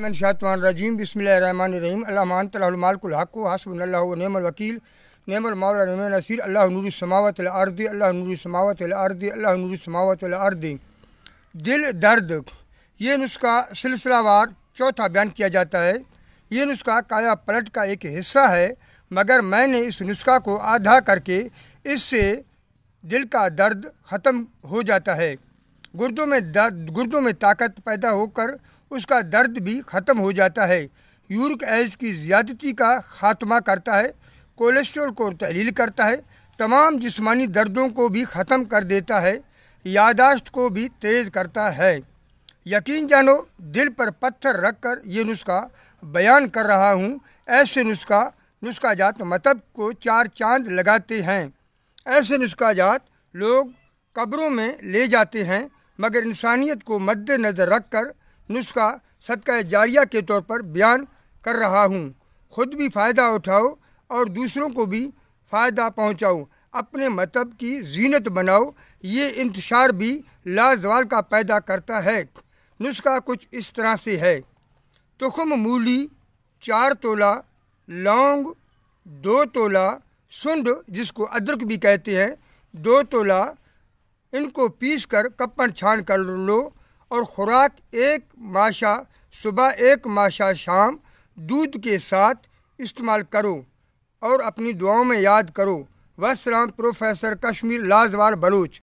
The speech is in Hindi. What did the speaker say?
मन शातवानरजीम बसमीम अल्लामान तलमालकुल्हक हसबन नमल नमल मौला नम नसीर अल्लाह नूर समावत अर्द अल्लाह नूर समावत अर्द अल्लाह नूर समावत अर्द दिल दर्द ये नुस्खा सिलसिलावार चौथा बयान किया जाता है ये नुस्खा काया पलट का एक हिस्सा है मगर मैंने इस नुस्खा को आधा करके इससे दिल का दर्द ख़त्म हो जाता है गुर्दों में दर्द गुर्दों में ताकत पैदा होकर उसका दर्द भी ख़त्म हो जाता है यूरिक एसिड की ज़्यादती का खात्मा करता है कोलेस्ट्रॉल को तहलील करता है तमाम जिस्मानी दर्दों को भी ख़त्म कर देता है यादाश्त को भी तेज़ करता है यकीन जानो दिल पर पत्थर रख कर ये नुस्खा बयान कर रहा हूँ ऐसे नुस्खा नुस्खा जात मतब को चार चांद लगाते हैं ऐसे नुस्खा जात लोग कब्रों में ले जाते हैं मगर इंसानियत को मद्देनज़र रख कर नुस्खा सदका जारिया के तौर पर बयान कर रहा हूँ खुद भी फ़ायदा उठाओ और दूसरों को भी फ़ायदा पहुँचाओ अपने मतलब की जीनत बनाओ ये इंतशार भी लाजवाल का पैदा करता है नुस्खा कुछ इस तरह से है तुखम मूली चार तोला लौंग दो तोला सुंड जिसको अदरक भी कहते हैं दो तोला इनको पीस कर कप्पन छान कर लो और ख़ुराक एक माशा सुबह एक माशा शाम दूध के साथ इस्तेमाल करो और अपनी दुआओं में याद करो वसलाम प्रोफेसर कश्मीर लाजवार बलूच